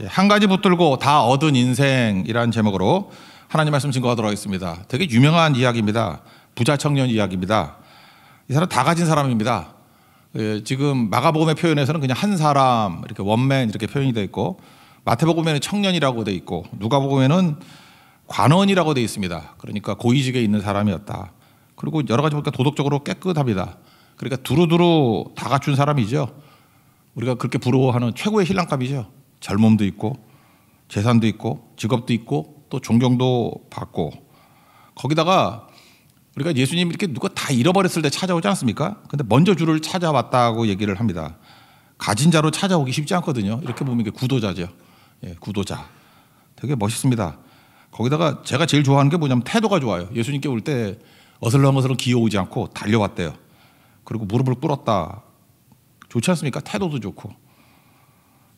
예, 한 가지 붙들고 다 얻은 인생이라는 제목으로 하나님 말씀 증거하도록 하겠습니다. 되게 유명한 이야기입니다. 부자 청년 이야기입니다. 이 사람 다 가진 사람입니다. 예, 지금 마가복음의 표현에서는 그냥 한 사람 이렇게 원맨 이렇게 표현이 되어 있고 마태복음에는 청년이라고 되어 있고 누가복음에는 관원이라고 되어 있습니다. 그러니까 고위직에 있는 사람이었다. 그리고 여러 가지 보니까 도덕적으로 깨끗합니다. 그러니까 두루두루 다 갖춘 사람이죠. 우리가 그렇게 부러워하는 최고의 신랑감이죠. 젊음도 있고 재산도 있고 직업도 있고 또 존경도 받고 거기다가 우리가 예수님 이렇게 누가 다 잃어버렸을 때 찾아오지 않습니까? 근데 먼저 주를 찾아왔다고 얘기를 합니다. 가진 자로 찾아오기 쉽지 않거든요. 이렇게 보면 이게 구도자죠. 예, 구도자. 되게 멋있습니다. 거기다가 제가 제일 좋아하는 게 뭐냐면 태도가 좋아요. 예수님께 올 때 어슬렁어슬렁 기어오지 않고 달려왔대요. 그리고 무릎을 꿇었다. 좋지 않습니까? 태도도 좋고.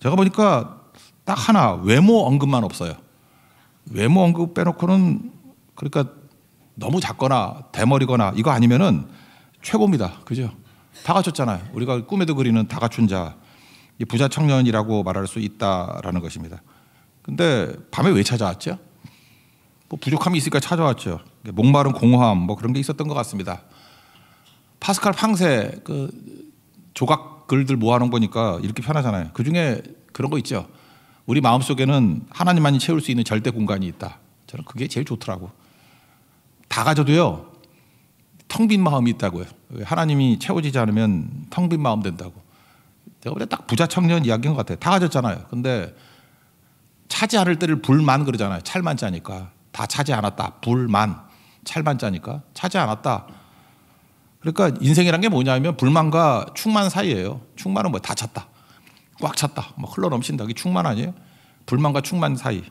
제가 보니까 딱 하나 외모 언급만 없어요. 외모 언급 빼놓고는 그러니까 너무 작거나 대머리거나 이거 아니면은 최고입니다. 그죠? 다 갖췄잖아요. 우리가 꿈에도 그리는 다 갖춘 자, 이 부자 청년이라고 말할 수 있다라는 것입니다. 근데 밤에 왜 찾아왔죠? 뭐 부족함이 있으니까 찾아왔죠. 목마른 공허함 뭐 그런 게 있었던 것 같습니다. 파스칼 황세그 조각 글들 모아놓은 거니까 이렇게 편하잖아요. 그 중에 그런 거 있죠. 우리 마음 속에는 하나님만이 채울 수 있는 절대 공간이 있다. 저는 그게 제일 좋더라고. 다 가져도요, 텅 빈 마음이 있다고요. 하나님이 채워지지 않으면 텅 빈 마음 된다고. 제가 원래 딱 부자 청년 이야기인 것 같아요. 다 가졌잖아요. 근데 차지 않을 때를 불만 그러잖아요. 찰만 짜니까. 다 차지 않았다. 불만. 찰만 짜니까. 차지 않았다. 그러니까 인생이란 게 뭐냐면 불만과 충만 사이예요. 충만은 뭐 다 찼다. 꽉 찼다. 뭐 흘러 넘친다. 그게 충만 아니에요? 불만과 충만 사이.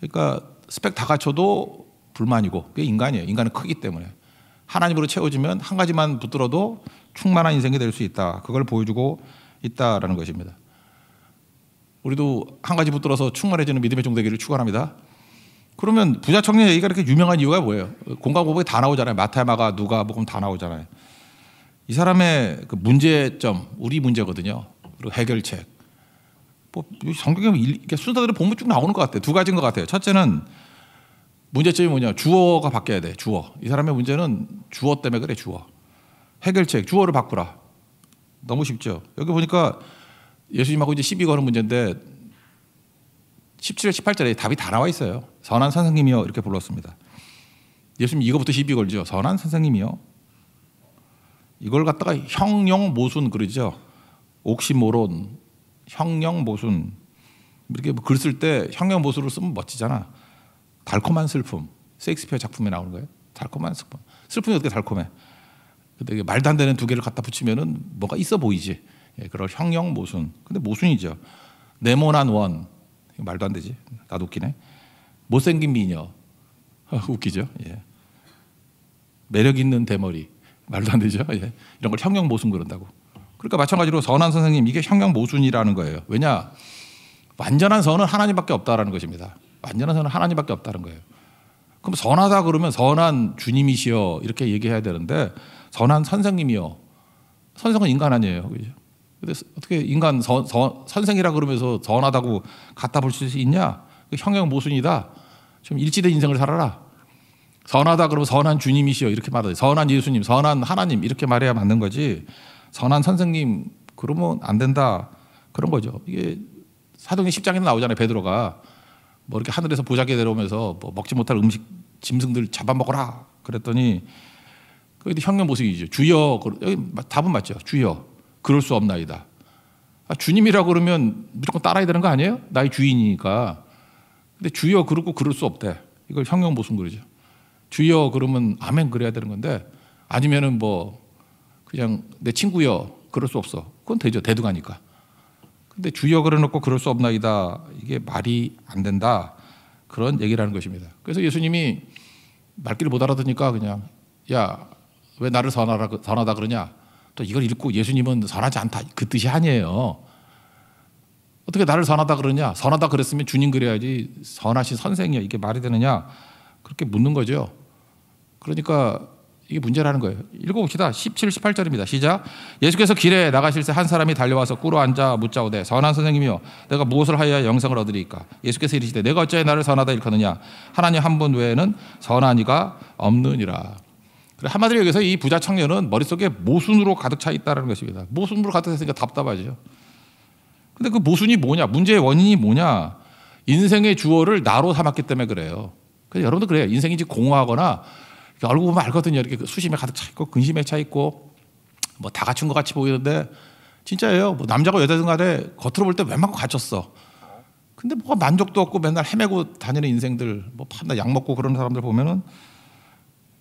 그러니까 스펙 다 갖춰도 불만이고 그게 인간이에요. 인간은 크기 때문에. 하나님으로 채워지면 한 가지만 붙들어도 충만한 인생이 될 수 있다. 그걸 보여주고 있다라는 것입니다. 우리도 한 가지 붙들어서 충만해지는 믿음의 종되기를 축원합니다. 그러면 부자 청년 얘기가 이렇게 유명한 이유가 뭐예요? 공과 고복이 다 나오잖아요. 마테마가 누가 복음 뭐 다 나오잖아요. 이 사람의 그 문제점 우리 문제거든요. 그리고 해결책. 뭐 성경에 순서대로 보면 쭉 나오는 것 같아요. 두 가지인 것 같아요. 첫째는 문제점이 뭐냐? 주어가 바뀌어야 돼. 주어. 이 사람의 문제는 주어 때문에 그래. 주어. 해결책. 주어를 바꾸라. 너무 쉽죠. 여기 보니까 예수님하고 이제 시비 거는 문제인데 17절, 18절에 답이 다 나와 있어요. 선한 선생님이요. 이렇게 불렀습니다. 예수님 이거부터 시비 걸죠. 선한 선생님이요. 이걸 갖다가 형용 모순 그러죠. 옥시모론, 형용 모순. 이렇게 뭐 글쓸 때 형용 모순을 쓰면 멋지잖아. 달콤한 슬픔. 셰익스피어 작품에 나오는 거예요. 달콤한 슬픔. 슬픔이 어떻게 달콤해? 근데 이게 말도 안 되는 두 개를 갖다 붙이면은 뭐가 있어 보이지. 예, 그럴 형용 모순. 근데 모순이죠. 네모난 원. 말도 안 되지. 나도 웃기네. 못생긴 미녀. 아, 웃기죠. 예. 매력 있는 대머리. 말도 안 되죠. 예. 이런 걸 형용 모순 그런다고. 그러니까 마찬가지로 선한 선생님 이게 형용 모순이라는 거예요. 왜냐? 완전한 선은 하나님밖에 없다라는 것입니다. 완전한 선은 하나님밖에 없다는 거예요. 그럼 선하다 그러면 선한 주님이시여 이렇게 얘기해야 되는데 선한 선생님이요. 선생은 인간 아니에요. 그죠? 근데 어떻게 인간 선, 선, 선생이라 그러면서 선하다고 갖다 볼 수 있냐? 그 형형 모순이다. 좀 일치된 인생을 살아라. 선하다 그러면 선한 주님이시여 이렇게 말하지. 선한 예수님, 선한 하나님 이렇게 말해야 맞는 거지. 선한 선생님 그러면 안 된다. 그런 거죠. 이게 사도행 1 0장에 나오잖아요. 베드로가 뭐 이렇게 하늘에서 보자기 내려오면서 뭐 먹지 못할 음식 짐승들 잡아먹어라. 그랬더니 그 형용 모습이죠. 주여. 여기 답은 맞죠. 주여. 그럴 수 없나이다. 아, 주님이라고 그러면 무조건 따라야 되는 거 아니에요? 나의 주인이니까. 근데 주여 그러고 그럴 수 없대. 이걸 형용보순 거죠. 주여 그러면 아멘 그래야 되는 건데 아니면은 뭐 그냥 내 친구여 그럴 수 없어. 그건 되죠. 대두가니까. 근데 주여 그래놓고 그럴 수 없나이다. 이게 말이 안 된다. 그런 얘기를 는 것입니다. 그래서 예수님이 말귀를 못 알아듣니까 그냥 야 왜 나를 선하라 선하다 그러냐? 또 이걸 읽고 예수님은 선하지 않다 그 뜻이 아니에요. 어떻게 나를 선하다 그러냐? 선하다 그랬으면 주님 그래야지 선하신 선생이야 이게 말이 되느냐? 그렇게 묻는 거죠. 그러니까 이게 문제라는 거예요. 읽어봅시다. 17, 18절입니다. 시작. 예수께서 길에 나가실 때 한 사람이 달려와서 꿇어 앉아 묻자오되 선한 선생님이여 내가 무엇을 하여야 영생을 얻으리까? 예수께서 이르시되 내가 어찌하여 나를 선하다 일컫느냐? 하나님 한 분 외에는 선한 이가 없느니라. 한마디로 여기서 이 부자 청년은 머릿속에 모순으로 가득 차 있다는 것입니다. 모순으로 가득 찼으니까 답답하죠. 근데 그 모순이 뭐냐? 문제의 원인이 뭐냐? 인생의 주어를 나로 삼았기 때문에 그래요. 그래서 여러분도 그래요. 인생이 이 공허하거나 얼굴 보면 알거든요. 이렇게 그 수심에 가득 차 있고 근심에 차 있고 뭐다 갖춘 것 같이 보이는데 진짜예요. 뭐 남자고 여자든 간에 겉으로 볼 때 웬만큼 갖췄어. 근데 뭐가 만족도 없고 맨날 헤매고 다니는 인생들 뭐 판다 약 먹고 그런 사람들 보면은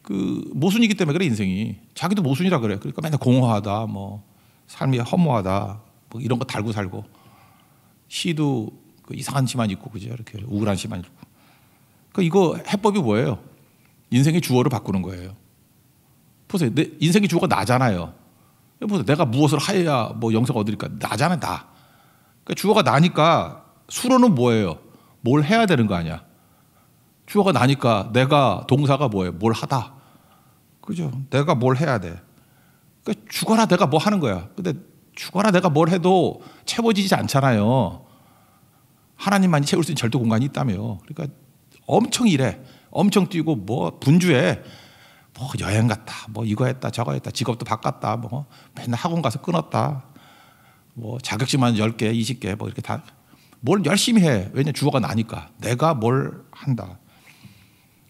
그 모순이기 때문에 그래 인생이 자기도 모순이라 그래 그러니까 맨날 공허하다 뭐 삶이 허무하다 뭐 이런 거 달고 살고 시도 그 이상한 시만 있고 그죠 이렇게 우울한 시만 있고 그 이거 해법이 뭐예요 인생의 주어를 바꾸는 거예요 보세요 내 인생의 주어가 나잖아요 보세요 내가 무엇을 해야뭐영생 얻으니까 나잖아 나 그러니까 주어가 나니까 수로는 뭐예요 뭘 해야 되는 거 아니야 주어가 나니까 내가 동사가 뭐예요 뭘 하다 그죠? 내가 뭘 해야 돼. 그러니까 죽어라 내가 뭐 하는 거야. 근데 죽어라 내가 뭘 해도 채워지지 않잖아요. 하나님만이 채울 수 있는 절도 공간이 있다며. 그러니까 엄청 일해. 엄청 뛰고 뭐 분주해. 뭐 여행 갔다. 뭐 이거 했다. 저거 했다. 직업도 바꿨다. 뭐 맨날 학원 가서 끊었다. 뭐 자격증만 10개, 20개 뭐 이렇게 다 뭘 열심히 해. 왜냐 주어가 나니까. 내가 뭘 한다.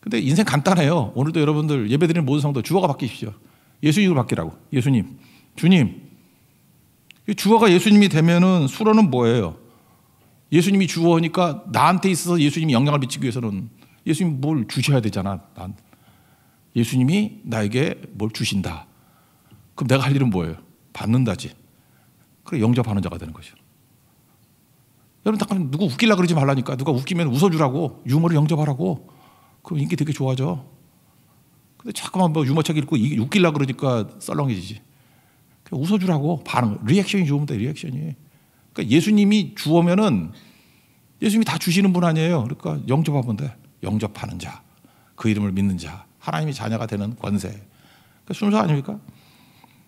근데 인생 간단해요. 오늘도 여러분들 예배드리는 모든 성도 주어가 바뀌십시오. 예수님을 바뀌라고. 예수님. 주님. 주어가 예수님이 되면은 수로는 뭐예요? 예수님이 주어니까 나한테 있어서 예수님이 영향을 미치기 위해서는 예수님 뭘 주셔야 되잖아. 난 예수님이 나에게 뭘 주신다. 그럼 내가 할 일은 뭐예요? 받는다지. 그래 영접하는 자가 되는 거죠. 여러분 잠깐 누구 웃기려 그러지 말라니까 누가 웃기면 웃어주라고 유머를 영접하라고 그럼 인기 되게 좋아져. 근데 자꾸만 뭐유머차 읽고 웃길라 그러니까 썰렁해지지. 웃어주라고 반응, 리액션이 좋으면 돼 리액션이. 그러니까 예수님이 주어면은 예수님이 다 주시는 분 아니에요. 그러니까 영접하면 돼. 영접하는 자, 그 이름을 믿는 자, 하나님이 자녀가 되는 권세. 그러니까 순서 아닙니까?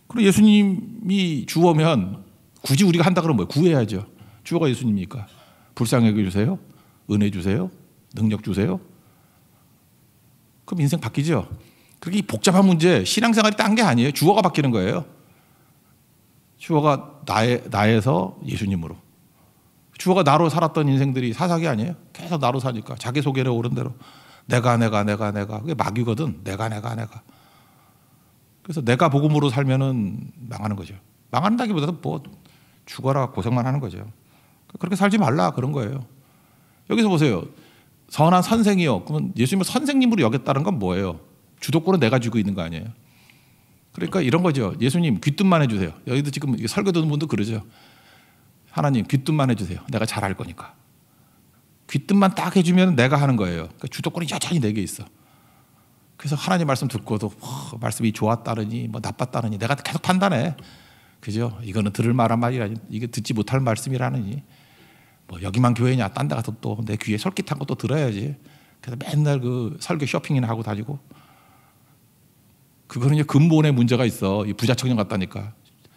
그리고 예수님이 주어면 굳이 우리가 한다 그러면 뭐 구해야죠. 주어가 예수님이니까. 불쌍히 여겨주세요. 은혜 주세요. 능력 주세요. 그럼 인생 바뀌죠. 그렇게 복잡한 문제, 신앙생활이 딴 게 아니에요. 주어가 바뀌는 거예요. 주어가 나의, 나에서 예수님으로. 주어가 나로 살았던 인생들이 사사기 아니에요? 계속 나로 사니까. 자기소개를 오른 대로. 내가, 내가, 내가, 내가. 그게 막이거든 내가, 내가, 내가. 그래서 내가 복음으로 살면은 망하는 거죠. 망한다기보다도 뭐 죽어라 고생만 하는 거죠. 그러니까 그렇게 살지 말라 그런 거예요. 여기서 보세요. 선한 선생이요. 그러면 예수님을 선생님으로 여겼다는 건 뭐예요? 주도권은 내가 지고 있는 거 아니에요? 그러니까 이런 거죠. 예수님 귀뜸만 해주세요. 여기도 지금 설교 듣는 분도 그러죠. 하나님 귀뜸만 해주세요. 내가 잘 알 거니까. 귀뜸만 딱 해주면 내가 하는 거예요. 그러니까 주도권이 여전히 내게 있어. 그래서 하나님 말씀 듣고도 어, 말씀이 좋았다느니 뭐 나빴다느니 내가 계속 판단해. 그죠? 이거는 들을 말한 말이라니 이게 듣지 못할 말씀이라느니 뭐 여기만 교회냐 딴 데 가서 또 내 귀에 솔깃한 것도 들어야지. 그래서 맨날 그 설교 쇼핑이나 하고 다니고 그거는 근본의 문제가 있어. 이 부자 청년 같다니까.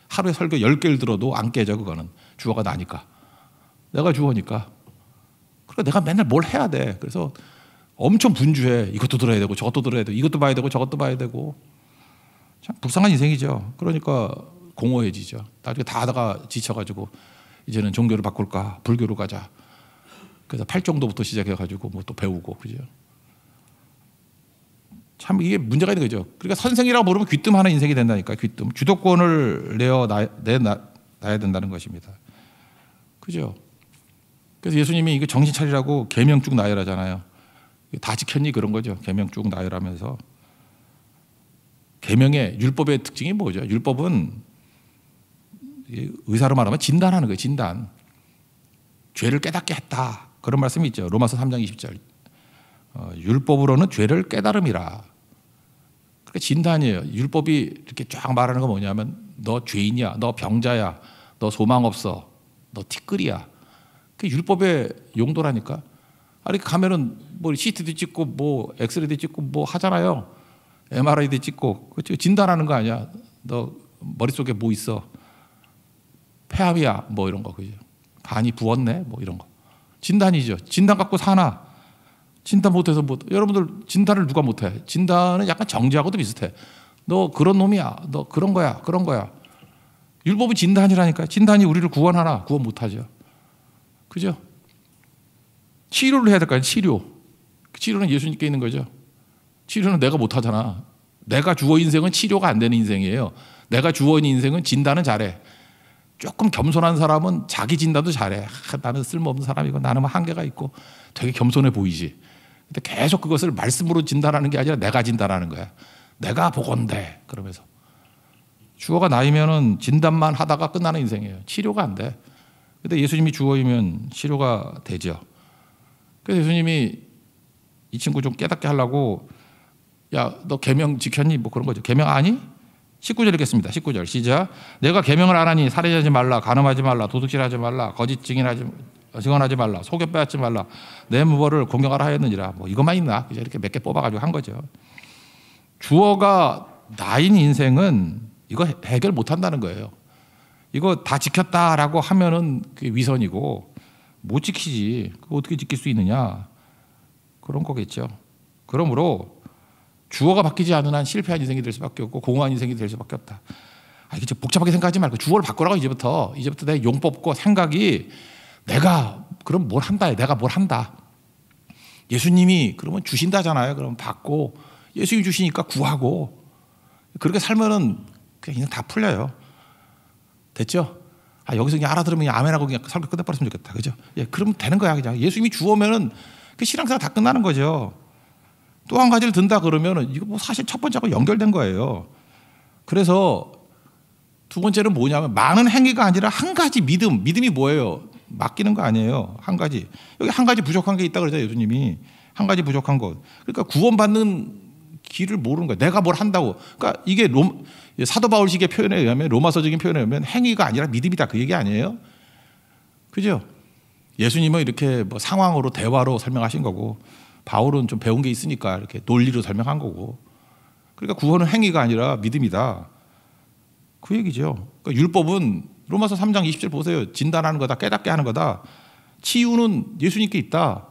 하루에 설교 10개를 들어도 안 깨져 그거는. 주어가 나니까. 내가 주어니까. 그러니까 내가 맨날 뭘 해야 돼. 그래서 엄청 분주해. 이것도 들어야 되고 저것도 들어야 되고 이것도 봐야 되고 저것도 봐야 되고. 참 불쌍한 인생이죠. 그러니까 공허해지죠. 나중에 다 하다가 지쳐가지고 이제는 종교를 바꿀까 불교로 가자. 그래서 팔정도부터 시작해가지고 뭐 또 배우고 그죠. 참 이게 문제가 있는 거죠. 그러니까 선생이라고 부르면 귀뜸하는 인생이 된다니까 귀뜸. 주도권을 내어 내놔야 된다는 것입니다. 그죠? 그래서 예수님이 이거 정신 차리라고 계명 쭉 나열하잖아요. 다 지켰니 그런 거죠. 계명 쭉 나열하면서 계명의 율법의 특징이 뭐죠? 율법은 의사로 말하면 진단하는 거예요. 진단. 죄를 깨닫게 했다. 그런 말씀이 있죠. 로마서 3장 20절. 어, 율법으로는 죄를 깨달음이라. 그러니까 진단이에요. 율법이 이렇게 쫙 말하는 건 뭐냐면 너 죄인이야. 너 병자야. 너 소망 없어. 너 티끌이야. 그 율법의 용도라니까. 아니 그 가면은 뭐 CT도 찍고 뭐 엑스레이도 찍고 뭐 하잖아요. MRI도 찍고 그 진단하는 거 아니야. 너 머릿속에 뭐 있어? 폐합이야 뭐 이런 거 그죠? 간이 부었네 뭐 이런 거 진단이죠. 진단 갖고 사나 진단 못해서 뭐 여러분들 진단을 누가 못해? 진단은 약간 정지하고도 비슷해. 너 그런 놈이야. 너 그런 거야. 그런 거야. 율법은 진단이라니까. 진단이 우리를 구원하나? 구원 못하죠. 그죠? 치료를 해야 될거 아니에요. 치료. 그 치료는 예수님께 있는 거죠. 치료는 내가 못하잖아. 내가 주어 인생은 치료가 안 되는 인생이에요. 내가 주어 인생은 진단은 잘해. 조금 겸손한 사람은 자기 진단도 잘해. 아, 나는 쓸모없는 사람이고 나는 한계가 있고 되게 겸손해 보이지. 근데 계속 그것을 말씀으로 진단하는 게 아니라 내가 진단하는 거야. 내가 보건데 그러면서 주어가 나이면은 진단만 하다가 끝나는 인생이에요. 치료가 안 돼. 근데 예수님이 주어이면 치료가 되죠. 그래서 예수님이 이 친구 좀 깨닫게 하려고 야너 계명 지켰니 뭐 그런 거죠. 계명 아니? 19절 읽겠습니다. 19절 시작. 내가 계명을 안하니 살해하지 말라, 가늠하지 말라, 도둑질하지 말라, 거짓 증인하지 증언하지 말라, 속여 빼앗지 말라, 내 무버를 공격하라 하였느니라. 뭐 이것만 있나? 이제 이렇게 몇 개 뽑아가지고 한 거죠. 주어가 나인 인생은 이거 해결 못 한다는 거예요. 이거 다 지켰다라고 하면은 그게 위선이고 못 지키지. 그 어떻게 지킬 수 있느냐? 그런 거겠죠. 그러므로 주어가 바뀌지 않은 한 실패한 인생이 될 수밖에 없고 공허한 인생이 될 수밖에 없다. 아, 이게 좀 복잡하게 생각하지 말고 주어를 바꾸라고 이제부터 이제부터 내 용법과 생각이 내가 그럼 뭘 한다. 내가 뭘 한다. 예수님이 그러면 주신다잖아요. 그럼 받고 예수님 주시니까 구하고 그렇게 살면은 그냥 인생 다 풀려요. 됐죠? 아, 여기서 그냥 알아들으면 그냥 아멘하고 그냥 설교 끝내버렸으면 좋겠다. 그죠? 예, 그러면 되는 거야. 그냥 예수님이 주오면은 그 신앙생활 다 끝나는 거죠. 또한 가지를 든다 그러면은 이거 뭐 사실 첫 번째하고 연결된 거예요. 그래서 두 번째는 뭐냐면 많은 행위가 아니라 한 가지 믿음. 믿음이 뭐예요? 맡기는 거 아니에요. 한 가지. 여기 한 가지 부족한 게 있다 그러죠. 예수님이. 한 가지 부족한 것. 그러니까 구원받는 길을 모르는 거야. 내가 뭘 한다고. 그러니까 이게 롬, 사도 바울식의 표현에 의하면 로마서적인 표현에 의하면 행위가 아니라 믿음이다. 그 얘기 아니에요? 그죠? 예수님은 이렇게 뭐 상황으로 대화로 설명하신 거고 바울은 좀 배운 게 있으니까 이렇게 논리로 설명한 거고. 그러니까 구원은 행위가 아니라 믿음이다. 그 얘기죠. 그러니까 율법은 로마서 3장 20절 보세요. 진단하는 거다, 깨닫게 하는 거다. 치유는 예수님께 있다.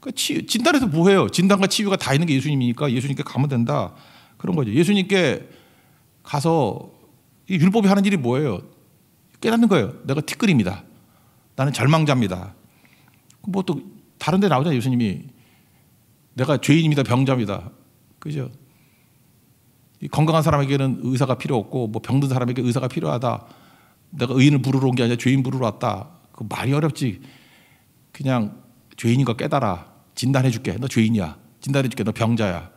그러니까 치, 진단에서 뭐해요? 진단과 치유가 다 있는 게 예수님이니까 예수님께 가면 된다. 그런 거죠. 예수님께 가서 이 율법이 하는 일이 뭐예요? 깨닫는 거예요. 내가 티끌입니다. 나는 절망자입니다. 뭐 또 다른 데 나오잖아요. 예수님이 내가 죄인입니다, 병자입니다. 그죠? 건강한 사람에게는 의사가 필요 없고 뭐 병든 사람에게 의사가 필요하다. 내가 의인을 부르러 온 게 아니라 죄인 부르러 왔다. 그 말이 어렵지. 그냥 죄인인 거 깨달아. 진단해 줄게. 너 죄인이야. 진단해 줄게. 너 병자야.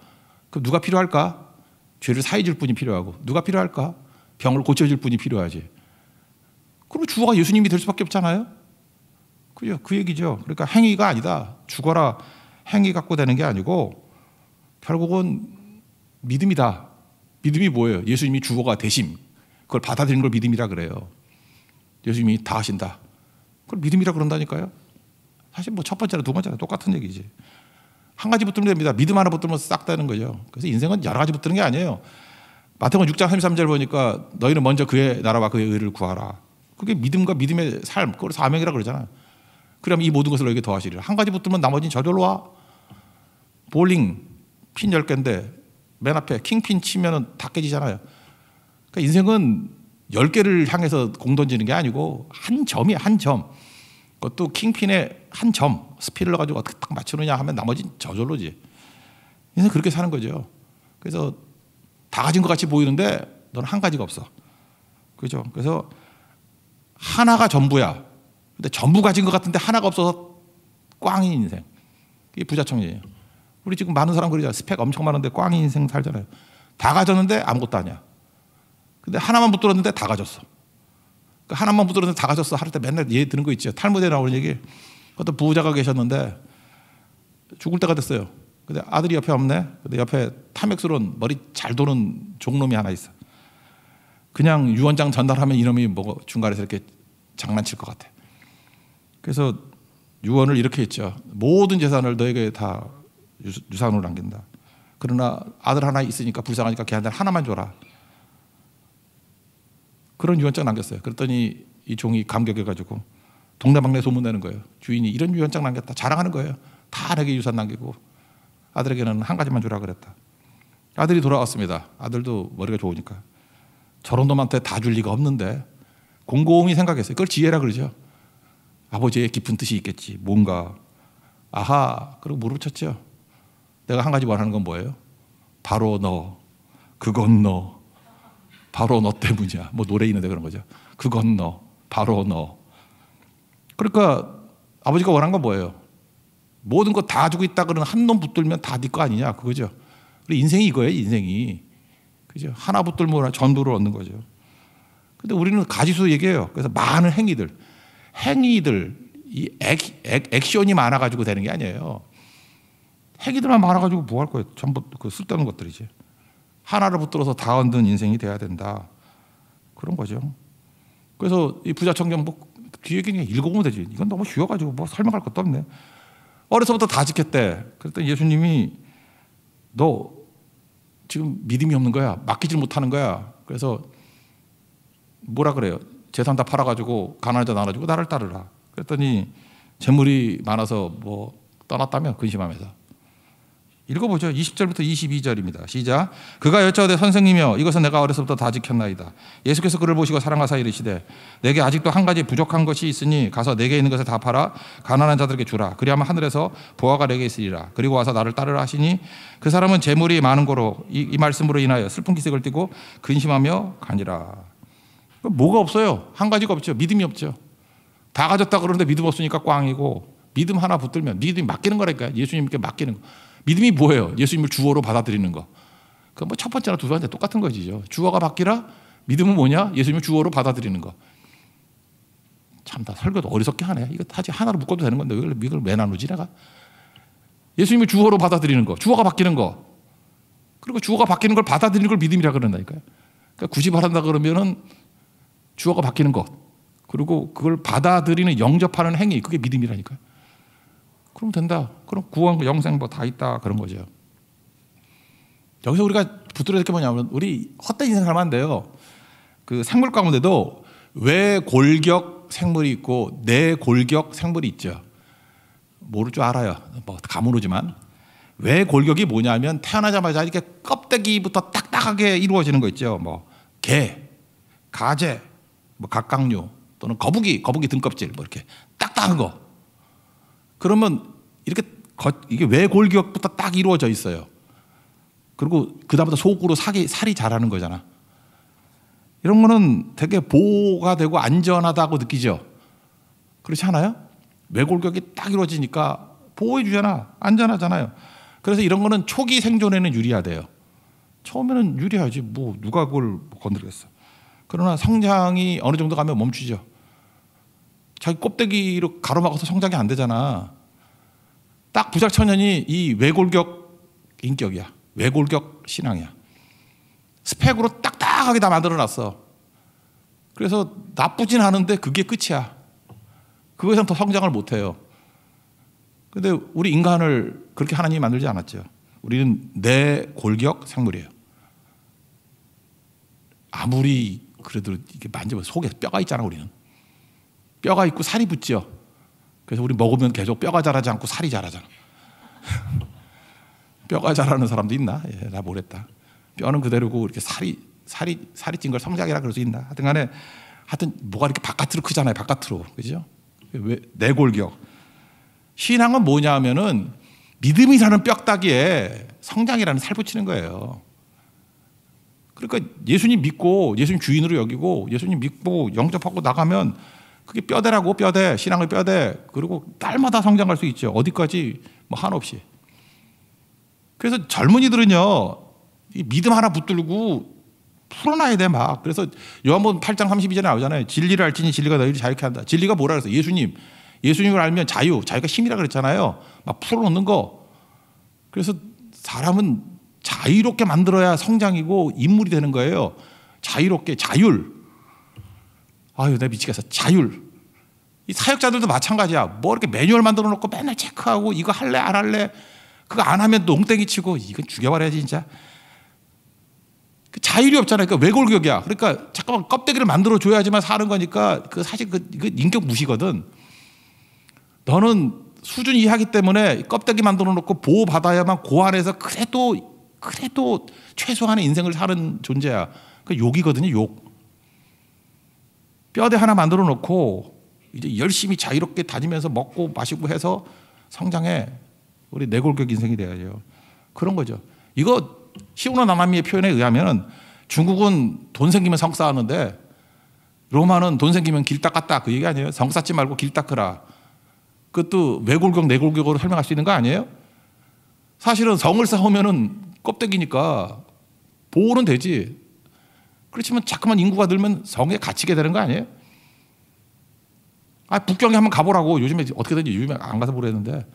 그럼 누가 필요할까? 죄를 사해 줄 분이 필요하고 누가 필요할까? 병을 고쳐 줄 분이 필요하지. 그럼 주어가 예수님이 될 수밖에 없잖아요. 그죠? 그 얘기죠. 그러니까 행위가 아니다. 죽어라. 행위 갖고 되는 게 아니고 결국은 믿음이다. 믿음이 뭐예요? 예수님이 주어가 되심. 그걸 받아들이는 걸 믿음이라 그래요. 예수님이 다 하신다. 그걸 믿음이라 그런다니까요. 사실 뭐 첫 번째나 두 번째나 똑같은 얘기지. 한 가지 붙들면 됩니다. 믿음 하나 붙들면 싹 되는 거죠. 그래서 인생은 여러 가지 붙드는 게 아니에요. 마태복음 6장 33절 보니까 너희는 먼저 그의 나라와 그의 의를 구하라. 그게 믿음과 믿음의 삶, 그걸 사명이라 그러잖아. 그럼 이 모든 것을 너에게 더하시리라. 한 가지 붙들면 나머지는 저절로 와. 볼링 핀 10개인데 맨 앞에 킹핀 치면은 다 깨지잖아요. 그러니까 인생은 10개를 향해서 공 던지는 게 아니고 한 점이 한 점. 그것도 킹핀의 한 점, 스피를 가지고 어떻게 딱 맞추느냐 하면 나머지는 저절로지. 인생 그렇게 사는 거죠. 그래서 다 가진 것 같이 보이는데 너는 한 가지가 없어. 그죠? 그래서 하나가 전부야. 근데 전부 가진 것 같은데 하나가 없어서 꽝인 인생. 이게 부자청년이에요. 우리 지금 많은 사람 그러잖아. 스펙 엄청 많은데 꽝인 인생 살잖아요. 다 가졌는데 아무것도 아니야. 근데 하나만 붙들었는데 다 가졌어. 그 하나만 붙들었는데 다 가졌어. 하루 때 맨날 얘 드는 거 있죠. 탈무드에 나오는 얘기. 어떤 부자가 계셨는데 죽을 때가 됐어요. 근데 아들이 옆에 없네. 근데 옆에 탐욕스러운 머리 잘 도는 종놈이 하나 있어. 그냥 유언장 전달하면 이놈이 뭐 중간에서 이렇게 장난칠 것 같아. 그래서 유언을 이렇게 했죠. 모든 재산을 너에게 다 유산으로 남긴다. 그러나 아들 하나 있으니까 불쌍하니까 걔한테 하나만 줘라. 그런 유언장 남겼어요. 그랬더니 이 종이 감격해가지고 동네방네 소문내는 거예요. 주인이 이런 유언장 남겼다. 자랑하는 거예요. 다 내게 유산 남기고 아들에게는 한 가지만 주라 그랬다. 아들이 돌아왔습니다. 아들도 머리가 좋으니까. 저런 놈한테 다 줄 리가 없는데 공공이 생각했어요. 그걸 지혜라 그러죠. 아버지의 깊은 뜻이 있겠지. 뭔가. 아하. 그리고 무릎쳤죠. 내가 한 가지 원하는건 뭐예요? 바로 너, 그건 너, 바로 너 때문이야. 뭐 노래 있는데 그런 거죠. 그건 너, 바로 너. 그러니까 아버지가 원한 건 뭐예요? 모든 거 다 주고 있다 그러는 한놈 붙들면 다 네 거 아니냐 그거죠. 인생이 이거예요, 인생이. 그죠? 하나 붙들면 전부를 얻는 거죠. 근데 우리는 가지수 얘기해요. 그래서 많은 행위들, 행위들, 이 액, 액, 액션이 많아가지고 되는 게 아니에요. 핵이들만 많아가지고 뭐 할 거예요? 전부 그 쓸데없는 것들이지. 하나를 붙들어서 다 흔든 인생이 돼야 된다. 그런 거죠. 그래서 이 부자 청년 뭐 뒤에 그냥 읽어보면 되지. 이건 너무 쉬워가지고 뭐 설명할 것도 없네. 어려서부터 다 지켰대. 그랬더니 예수님이 너 지금 믿음이 없는 거야. 맡기질 못하는 거야. 그래서 뭐라 그래요? 재산 다 팔아가지고 가난자 나눠주고 나를 따르라. 그랬더니 재물이 많아서 뭐 떠났다면 근심하면서 읽어보죠. 20절부터 22절입니다. 시작. 그가 여쭤오되 선생님이여 이것은 내가 어려서부터 다 지켰나이다. 예수께서 그를 보시고 사랑하사 이르시되 내게 아직도 한 가지 부족한 것이 있으니 가서 내게 있는 것을 다 팔아 가난한 자들에게 주라. 그리하면 하늘에서 보화가 내게 있으리라. 그리고 와서 나를 따르라 하시니 그 사람은 재물이 많은 거로 이, 이 말씀으로 인하여 슬픈 기색을 띠고 근심하며 가니라. 뭐 뭐가 없어요? 한 가지가 없죠. 믿음이 없죠. 다 가졌다 그러는데 믿음 없으니까 꽝이고 믿음 하나 붙들면 믿음이 맡기는 거라니까 예수님께 맡기는 거. 믿음이 뭐예요? 예수님을 주어로 받아들이는 거. 그 뭐 첫 번째나 두 번째 똑같은 거지죠. 주어가 바뀌라 믿음은 뭐냐? 예수님을 주어로 받아들이는 거. 참다 설교도 어리석게 하네. 이거 다지 하나로 묶어도 되는 건데 이 이걸 왜 나누지 내가? 예수님을 주어로 받아들이는 거, 주어가 바뀌는 거. 그리고 주어가 바뀌는 걸 받아들이는 걸 믿음이라 그런다니까요. 그러니까 굳이 말한다 그러면은 주어가 바뀌는 것, 그리고 그걸 받아들이는 영접하는 행위, 그게 믿음이라니까요. 그럼 된다. 그럼 구원, 영생 뭐다 있다. 그런 거죠. 여기서 우리가 붙들어야 될게 뭐냐면 우리 헛된 인생 살면 안 돼요. 그 생물 가운데도 왜 골격 생물이 있고 내 골격 생물이 있죠. 모를 줄 알아요. 뭐 가물오지만 왜 골격이 뭐냐면 태어나자마자 이렇게 껍데기부터 딱딱하게 이루어지는 거 있죠. 뭐 개, 가재, 뭐 각각류 또는 거북이, 거북이 등껍질 뭐 이렇게 딱딱한 거. 그러면 이렇게 거, 이게 외골격부터 딱 이루어져 있어요. 그리고 그다음부터 속으로 살이, 살이 자라는 거잖아. 이런 거는 되게 보호가 되고 안전하다고 느끼죠. 그렇지 않아요? 외골격이 딱 이루어지니까 보호해 주잖아. 안전하잖아요. 그래서 이런 거는 초기 생존에는 유리하대요. 처음에는 유리하지 뭐 누가 그걸 건드렸어 그러나 성장이 어느 정도 가면 멈추죠. 자기 꼽대기로 가로막아서 성장이 안 되잖아. 딱 부작 천년이이 외골격 인격이야. 외골격 신앙이야. 스펙으로 딱딱하게 다 만들어놨어. 그래서 나쁘진 않은데 그게 끝이야. 그거 에선더 성장을 못해요. 근데 우리 인간을 그렇게 하나님이 만들지 않았죠. 우리는 내 골격 생물이에요. 아무리 그래도 이게 만져봐 속에 뼈가 있잖아 우리는. 뼈가 있고 살이 붙죠 그래서 우리 먹으면 계속 뼈가 자라지 않고 살이 자라잖아. 뼈가 자라는 사람도 있나? 예, 나 모르겠다. 뼈는 그대로고 이렇게 살이 살이 살이 찐 걸 성장이라 그럴 수 있나? 하여튼간에 하여튼 뭐가 이렇게 바깥으로 크잖아요. 바깥으로 그죠? 왜 내골격? 신앙은 뭐냐면은 믿음이 사는 뼈다귀에 성장이라는 살 붙이는 거예요. 그러니까 예수님 믿고 예수님 주인으로 여기고 예수님 믿고 영접하고 나가면 그게 뼈대라고 뼈대 신앙의 뼈대 그리고 날마다 성장할 수 있죠 어디까지 뭐 한없이 그래서 젊은이들은요 믿음 하나 붙들고 풀어놔야 돼 막 그래서 요한복음 8장 32절에 나오잖아요 진리를 알지니 진리가 너희를 자유케 한다 진리가 뭐라 그래서 예수님 예수님을 알면 자유 자유가 힘이라 그랬잖아요 막 풀어놓는 거 그래서 사람은 자유롭게 만들어야 성장이고 인물이 되는 거예요 자유롭게 자율 아유, 내가 미치겠어. 자율. 이 사역자들도 마찬가지야. 뭐 이렇게 매뉴얼 만들어 놓고 맨날 체크하고 이거 할래, 안 할래. 그거 안 하면 농땡이 치고 이건 죽여버려야지, 진짜. 그 자율이 없잖아요. 그러니까 외골격이야 그러니까 잠깐만 껍데기를 만들어 줘야지만 사는 거니까 그 사실 그, 그 인격 무시거든. 너는 수준 이하기 때문에 껍데기 만들어 놓고 보호받아야만 고안해서 그래도 그래도 최소한의 인생을 사는 존재야. 그 욕이거든요, 욕. 뼈대 하나 만들어 놓고 이제 열심히 자유롭게 다니면서 먹고 마시고 해서 성장해 우리 내골격 인생이 돼야죠. 그런 거죠. 이거 시우나 나나미의 표현에 의하면 중국은 돈 생기면 성사하는데 로마는 돈 생기면 길 닦았다 그 얘기 아니에요. 성사지 말고 길 닦으라. 그것도 외골격 내골격으로 설명할 수 있는 거 아니에요? 사실은 성을 쌓으면은 껍데기니까 보호는 되지 그렇지만 자꾸만 인구가 늘면 성에 갇히게 되는 거 아니에요? 아, 북경에 한번 가보라고. 요즘에 어떻게든지 요즘에 안 가서 보랬는데.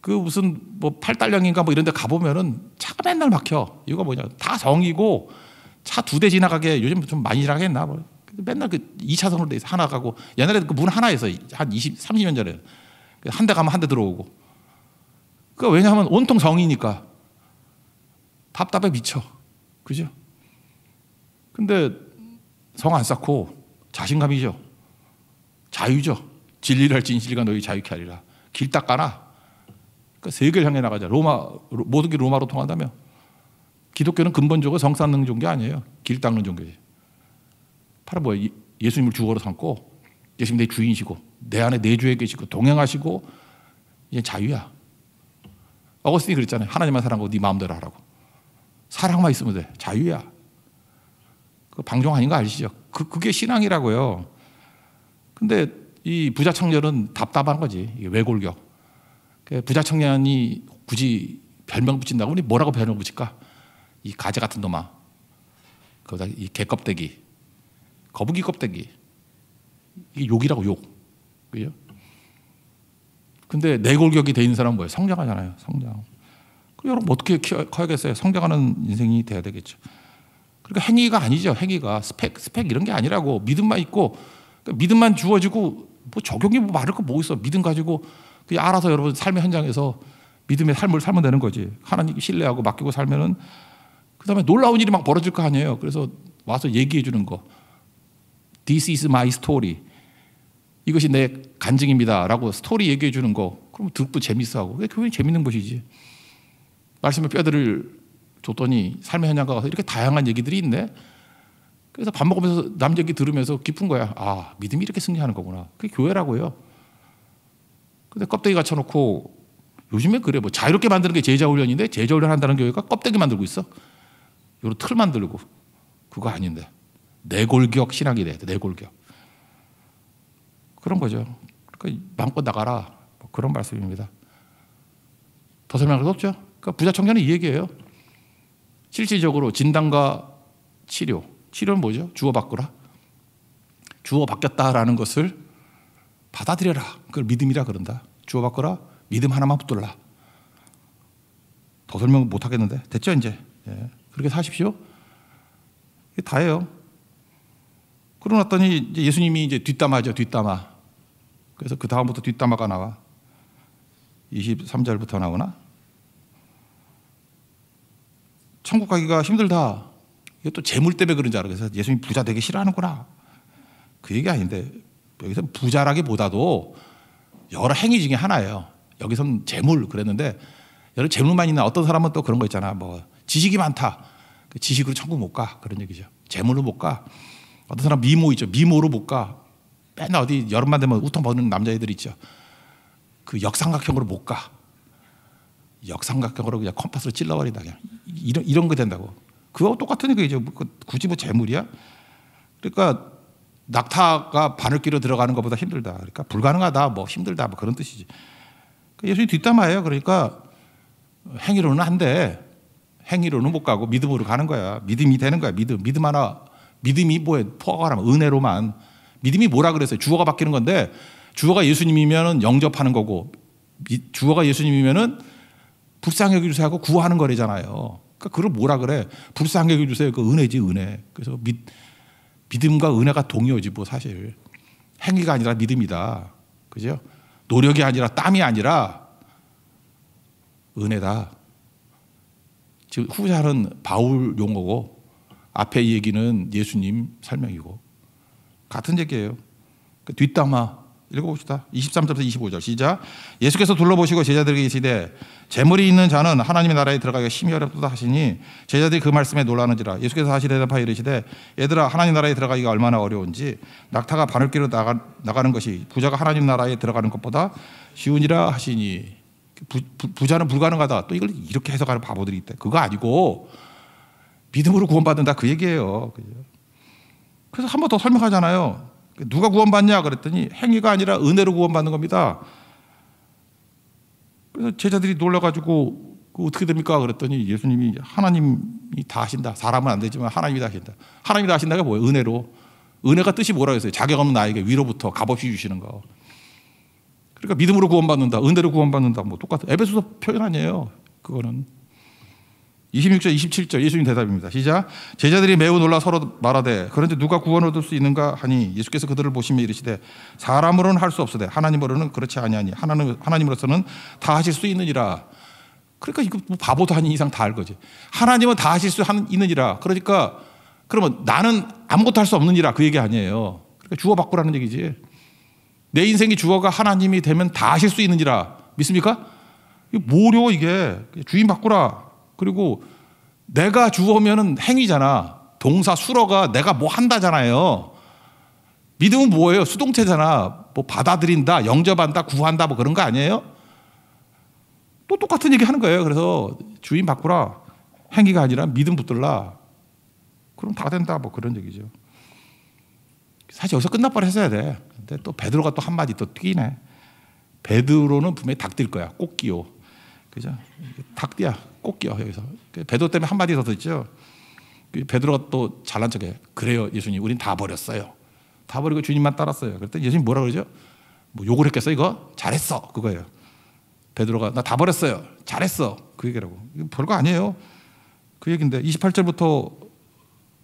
그 무슨 뭐 팔달령인가 뭐 이런 데 가보면은 차가 맨날 막혀. 이유가 뭐냐. 다 성이고 차 두 대 지나가게 요즘 좀 많이 지나가겠나. 뭐. 맨날 그 2차선으로 돼있 하나 가고. 옛날에 그문 하나에서 한 20, 30년 전에. 그 한대 가면 한 대 들어오고. 그 왜냐하면 온통 성이니까. 답답해 미쳐. 그죠? 근데 성 안 쌓고 자신감이죠. 자유죠. 진리를 진실과 너희 자유케 하리라. 길 닦아라. 그러니까 세계를 향해 나가자. 로마 모든 게 로마로 통한다며. 기독교는 근본적으로 성 쌓는 종교 아니에요. 길 닦는 종교지. 바로 뭐 예, 예수님을 주어로 삼고 예수님 내 주인이시고 내 안에 내 주에 계시고 동행하시고 이제 자유야. 어거스틴이 그랬잖아요. 하나님만 사랑하고 네 마음대로 하라고. 사랑만 있으면 돼. 자유야. 그 방종 아닌 거 아시죠? 그, 그게 신앙이라고요. 근데 이 부자 청년은 답답한 거지. 왜골격. 그 부자 청년이 굳이 별명 붙인다고 우리 뭐라고 별명 붙일까? 이 가재 같은 놈아. 그다이 개껍데기. 거북이 껍데기. 이게 욕이라고 욕. 그죠? 근데 내골격이 돼 있는 사람은 뭐예요? 성장하잖아요. 성장. 그럼 여러분 어떻게 커야겠어요? 성장하는 인생이 돼야 되겠죠. 그러니까 행위가 아니죠. 행위가 스펙 스펙 이런 게 아니라고 믿음만 있고 그러니까 믿음만 주어지고 뭐 적용이 뭐 말할 거 뭐 있어. 믿음 가지고 그 알아서 여러분 삶의 현장에서 믿음의 삶을 살면 되는 거지. 하나님 께 신뢰하고 맡기고 살면은 그다음에 놀라운 일이 막 벌어질 거 아니에요. 그래서 와서 얘기해 주는 거. This is my story. 이것이 내 간증입니다라고 스토리 얘기해 주는 거. 그럼 듣고 재밌어하고. 그게 굉장히 재밌는 것이지. 말씀의 뼈들을 줬더니 삶의 현장 가서 이렇게 다양한 얘기들이 있네. 그래서 밥 먹으면서 남 얘기 들으면서 깊은 거야. 아, 믿음이 이렇게 승리하는 거구나. 그게 교회라고요. 근데 껍데기 갖춰놓고 요즘에 그래 뭐 자유롭게 만드는 게 제자훈련인데 제자훈련 한다는 교회가 껍데기 만들고 있어. 요런 틀 만들고. 그거 아닌데. 내골격 신학이 돼야 돼. 내골격. 그런 거죠. 그러니까 마음껏 나가라. 뭐 그런 말씀입니다. 더 설명할 것 없죠. 그러니까 부자 청년은 이 얘기예요. 실질적으로 진단과 치료, 치료는 뭐죠? 주어받거라. 주어받겠다라는 것을 받아들여라. 그걸 믿음이라 그런다. 주어받거라. 믿음 하나만 붙들라. 더 설명 못 하겠는데 됐죠 이제 예. 그렇게 사십시오. 이게 다예요. 그러놨더니 이제 예수님이 이제 뒷담화죠 뒷담화. 그래서 그 다음부터 뒷담화가 나와. 23절부터 나오나? 천국 가기가 힘들다. 이게 또 재물 때문에 그런 줄 알아. 서 예수님 부자 되기 싫어하는구나. 그 얘기 아닌데 여기서 부자라기보다도 여러 행위 중에 하나예요. 여기선 재물 그랬는데 여러 재물만 있나 어떤 사람은 또 그런 거 있잖아. 뭐 지식이 많다. 그 지식으로 천국 못 가. 그런 얘기죠. 재물로 못 가. 어떤 사람 미모 있죠. 미모로 못 가. 맨날 어디 여름만 되면 우통 버는 남자애들 있죠. 그 역삼각형으로 못 가. 역삼각형으로 그냥 컴파스로 찔러버린다 그냥 이런 이런 거 된다고 그거 똑같으니까 이제 뭐 굳이 뭐 재물이야 그러니까 낙타가 바늘길로 들어가는 것보다 힘들다 그러니까 불가능하다 뭐 힘들다 뭐 그런 뜻이지 그러니까 예수님 뒷담화예요 그러니까 행위로는 한데 행위로는 못 가고 믿음으로 가는 거야 믿음이 되는 거야 믿음 믿음 하나 믿음이 뭐에 포괄하면 은혜로만 믿음이 뭐라 그랬어요 주어가 바뀌는 건데 주어가 예수님이면 영접하는 거고 주어가 예수님이면은 불쌍하게 주세요 하고 구하는 거래잖아요. 그러니까 그걸 뭐라 그래? 불쌍하게 주세요. 그 은혜지 은혜. 그래서 믿, 믿음과 은혜가 동요지 뭐 사실 행위가 아니라 믿음이다. 그죠? 노력이 아니라 땀이 아니라 은혜다. 지금 후자는 바울 용어고 앞에 얘기는 예수님 설명이고 같은 얘기예요. 그 뒷담화 읽어봅시다. 23절부터 25절 시작. 예수께서 둘러보시고 제자들에게 이시되 재물이 있는 자는 하나님의 나라에 들어가기가 심히 어렵도다 하시니 제자들이 그 말씀에 놀라는지라 예수께서 하시 대답하여 이르시되 얘들아 하나님 나라에 들어가기가 얼마나 어려운지 낙타가 바늘길로 나가, 나가는 것이 부자가 하나님 나라에 들어가는 것보다 쉬운이라 하시니 부, 부 자는 불가능하다. 또 이걸 이렇게 해석하는 바보들이 있다. 그거 아니고 믿음으로 구원받는다 그 얘기예요. 그래서 한 번 더 설명하잖아요. 누가 구원받냐 그랬더니 행위가 아니라 은혜로 구원받는 겁니다. 그래서 제자들이 놀라가지고 그 어떻게 됩니까? 그랬더니 예수님이 하나님이 다 하신다. 사람은 안 되지만 하나님이 다 하신다. 하나님이 다 하신다가 뭐예요? 은혜로. 은혜가 뜻이 뭐라 했어요? 자격 없는 나에게 위로부터 값없이 주시는 거. 그러니까 믿음으로 구원받는다. 은혜로 구원받는다. 뭐 똑같아. 에베소서 표현 아니에요. 그거는. 26절, 27절 예수님 대답입니다. 시작. 제자들이 매우 놀라 서로 말하되 그런데 누가 구원 얻을 수 있는가 하니 예수께서 그들을 보시며 이르시되 사람으로는 할 수 없으되 하나님으로는 그렇지 아니하니 하나님 하나님으로서는 다 하실 수 있느니라. 그러니까 이거 뭐 바보도 아닌 이상 다 알 거지. 하나님은 다 하실 수 있느니라. 그러니까 그러면 나는 아무것도 할 수 없느니라 그 얘기 아니에요. 그러니까 주어 바꾸라는 얘기지. 내 인생이 주어가 하나님이 되면 다 하실 수 있느니라. 믿습니까? 이게 뭐려 이게 주인 바꾸라. 그리고 내가 주어면은 행위잖아. 동사 수러가 내가 뭐 한다잖아요. 믿음은 뭐예요? 수동체잖아뭐 받아들인다, 영접한다, 구한다 뭐 그런 거 아니에요? 또 똑같은 얘기 하는 거예요. 그래서 주인 바꾸라. 행위가 아니라 믿음 붙들라. 그럼 다 된다 뭐 그런 얘기죠. 사실 여기서 끝나 뻔했어야 돼. 근데 또 베드로가 또 한마디 또 뛰네. 베드로는 분명히 닭뛸 거야. 꼭끼요 그죠? 닭띠야. 꼭 끼어 여기서 그 베드로 때문에 한 마디 더 듣죠. 그 베드로가 또 잘난 척해. 그래요, 예수님, 우린 다 버렸어요. 다 버리고 주님만 따랐어요. 그랬더니 예수님 뭐라 그러죠? 뭐 욕을 했겠어 이거? 잘했어 그거예요. 베드로가 나 다 버렸어요. 잘했어 그 얘기라고. 별거 아니에요. 그 얘긴데 28절부터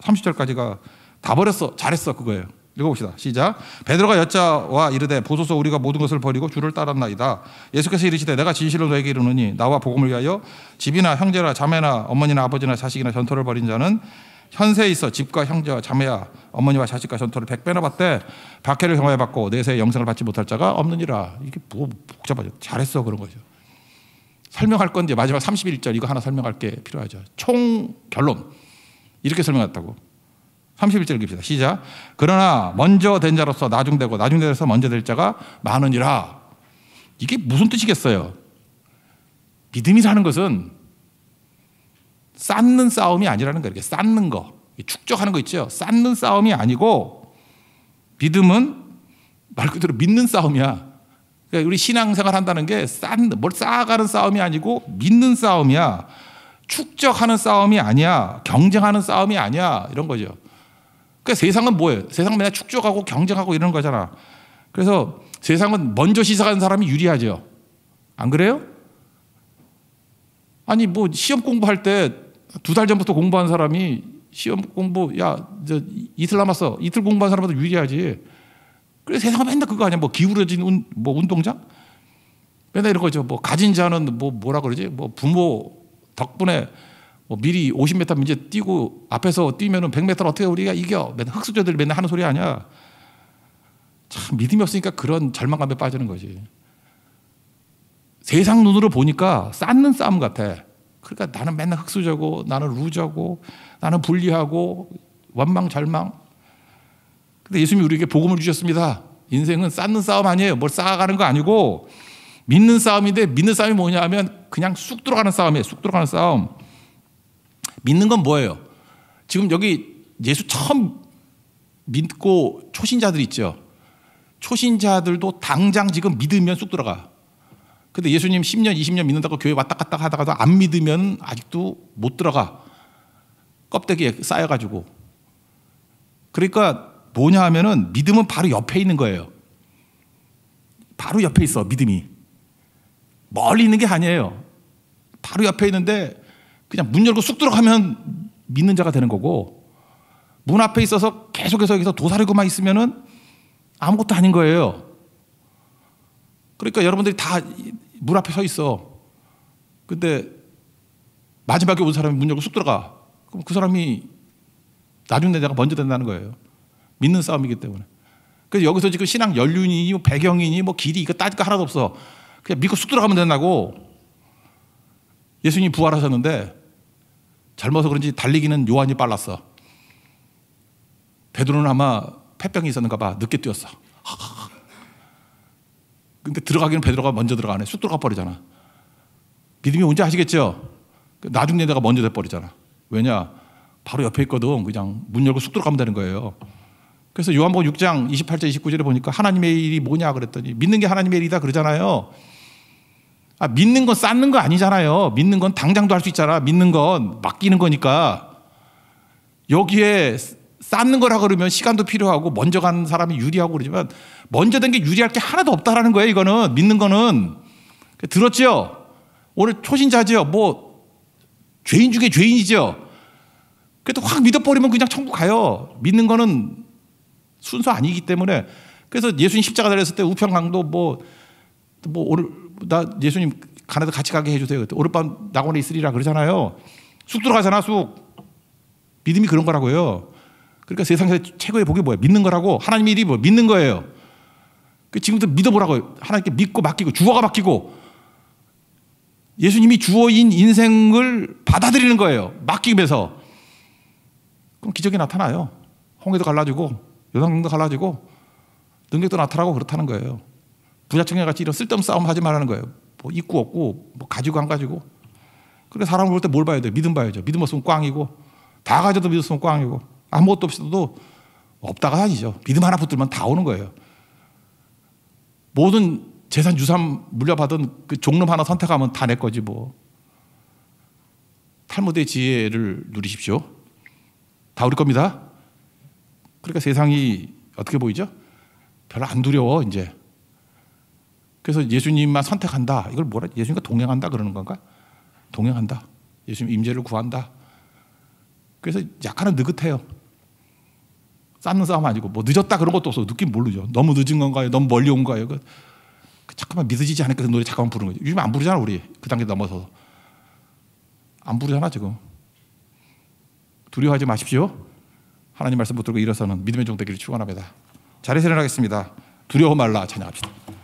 30절까지가 다 버렸어. 잘했어. 그거예요. 읽어봅시다. 시작. 베드로가 여자와 이르되 보소서 우리가 모든 것을 버리고 주를 따랐나이다. 예수께서 이르시되 내가 진실로 너에게 이르노니 나와 복음을 위하여 집이나 형제나 자매나 어머니나 아버지나 자식이나 전토를 벌인 자는 현세에 있어 집과 형제와 자매야 어머니와 자식과 전토를 백배나 받되 박해를 경하여 받고 내세에 영생을 받지 못할 자가 없느니라. 이게 뭐 복잡하죠. 잘했어 그런 거죠. 설명할 건데 마지막 31절 이거 하나 설명할 게 필요하죠. 총 결론 이렇게 설명했다고. 31절 읽읍시다. 시작. 그러나 먼저 된 자로서 나중되고 나중되서 먼저 될 자가 많으니라. 이게 무슨 뜻이겠어요? 믿음이라는 것은 쌓는 싸움이 아니라는 거예요. 쌓는 거. 축적하는 거 있죠. 쌓는 싸움이 아니고 믿음은 말 그대로 믿는 싸움이야. 그러니까 우리 신앙생활 한다는 게 쌓는, 뭘 쌓아가는 싸움이 아니고 믿는 싸움이야. 축적하는 싸움이 아니야. 경쟁하는 싸움이 아니야. 이런 거죠. 그러니까 세상은 뭐예요? 세상은 맨날 축적하고 경쟁하고 이런 거잖아. 그래서 세상은 먼저 시작한 사람이 유리하죠. 안 그래요? 아니 뭐 시험 공부할 때 두 달 전부터 공부한 사람이 시험 공부 야저 이틀 남았어 이틀 공부한 사람보다 유리하지. 그래 세상은 맨날 그거 아니야? 뭐 기울어진 운, 뭐 운동장? 맨날 이런 거죠. 뭐 가진 자는 뭐 뭐라 그러지? 뭐 부모 덕분에 뭐 미리 50m 이제 뛰고 앞에서 뛰면 100m 어떻게 우리가 이겨? 맨날 흑수저들 맨날 하는 소리 아니야. 참 믿음이 없으니까 그런 절망감에 빠지는 거지. 세상 눈으로 보니까 쌓는 싸움 같아. 그러니까 나는 맨날 흑수저고 나는 루저고 나는 불리하고 원망 절망. 근데 예수님이 우리에게 복음을 주셨습니다. 인생은 쌓는 싸움 아니에요. 뭘 쌓아가는 거 아니고 믿는 싸움인데 믿는 싸움이 뭐냐 하면 그냥 쑥 들어가는 싸움이에요. 쑥 들어가는 싸움. 믿는 건 뭐예요? 지금 여기 예수 처음 믿고 초신자들 있죠. 초신자들도 당장 지금 믿으면 쑥 들어가. 근데 예수님 10년, 20년 믿는다고 교회 왔다 갔다 하다가도 안 믿으면 아직도 못 들어가. 껍데기에 쌓여가지고. 그러니까 뭐냐 하면은 믿음은 바로 옆에 있는 거예요. 바로 옆에 있어, 믿음이. 멀리 있는 게 아니에요. 바로 옆에 있는데 그냥 문 열고 쑥 들어가면 믿는 자가 되는 거고 문 앞에 있어서 계속해서 여기서 도사리고만 있으면은 아무것도 아닌 거예요. 그러니까 여러분들이 다 문 앞에 서 있어. 근데 마지막에 온 사람이 문 열고 쑥 들어가. 그럼 그 사람이 나중에 내가 먼저 된다는 거예요. 믿는 싸움이기 때문에. 그래서 여기서 지금 신앙 연륜이니 뭐 배경이니 뭐 길이 이거 따질 거 하나도 없어. 그냥 믿고 쑥 들어가면 된다고. 예수님 부활하셨는데 젊어서 그런지 달리기는 요한이 빨랐어. 베드로는 아마 폐병이 있었는가 봐 늦게 뛰었어. 근데 들어가기는 베드로가 먼저 들어가네. 쑥 들어가 버리잖아. 믿음이 뭔지 아시겠죠? 나중에 내가 먼저 돼 버리잖아. 왜냐? 바로 옆에 있거든. 그냥 문 열고 쑥 들어가면 되는 거예요. 그래서 요한복음 6장 28절 29절에 보니까 하나님의 일이 뭐냐 그랬더니 믿는 게 하나님의 일이다 그러잖아요. 아, 믿는 건 쌓는 거 아니잖아요. 믿는 건 당장도 할 수 있잖아. 믿는 건 맡기는 거니까. 여기에 쌓는 거라 그러면 시간도 필요하고 먼저 간 사람이 유리하고 그러지만 먼저 된 게 유리할 게 하나도 없다라는 거예요. 이거는 믿는 거는 들었죠. 오늘 초신자죠뭐 죄인 중에 죄인이죠. 그래도 확 믿어버리면 그냥 천국 가요. 믿는 거는 순서 아니기 때문에 그래서 예수님 십자가 달렸을 때 우편강도 뭐뭐 뭐 오늘 나 예수님 가나다 같이 가게 해주세요. 그때 오늘밤 낙원에 있으리라 그러잖아요. 쑥 들어가잖아, 쑥. 믿음이 그런 거라고요. 그러니까 세상에서 최고의 복이 뭐야? 믿는 거라고. 하나님 일이 뭐? 믿는 거예요. 그 지금부터 믿어보라고요. 하나님께 믿고 맡기고, 주어가 맡기고, 예수님이 주어인 인생을 받아들이는 거예요. 맡기면서. 그럼 기적이 나타나요. 홍해도 갈라지고, 요단강도 갈라지고, 능력도 나타나고 그렇다는 거예요. 부자청년 같이 이런 쓸데없는 싸움 하지 말라는 거예요. 뭐 있고 없고 뭐 가지고 안 가지고. 그래 사람을 볼 때 뭘 봐야 돼? 믿음 봐야죠. 믿음 없으면 꽝이고 다 가져도 믿음없으면 꽝이고 아무것도 없어도 없다가 아니죠. 믿음 하나 붙들면 다 오는 거예요. 모든 재산 유산 물려받은 그 종놈 하나 선택하면 다 내 거지 뭐. 탈모대 지혜를 누리십시오. 다 우리 겁니다. 그러니까 세상이 어떻게 보이죠? 별로 안 두려워 이제. 그래서 예수님만 선택한다. 이걸 뭐라 예수님과 동행한다 그러는 건가? 동행한다. 예수님 임재를 구한다. 그래서 약간은 느긋해요. 쌓는 싸움 아니고 뭐 늦었다 그런 것도 없어. 느낌 모르죠. 너무 늦은 건가요? 너무 멀리 온 거예요? 그, 그 잠깐만 믿어지지 않을까 노래 잠깐만 부르는 거죠. 요즘 안 부르잖아 우리 그 단계 넘어서 안 부르잖아 지금. 두려워하지 마십시오. 하나님 말씀 붙들고 일어서는 믿음의 종되기를 축원합니다. 자리 세련하겠습니다. 두려워 말라 찬양합시다.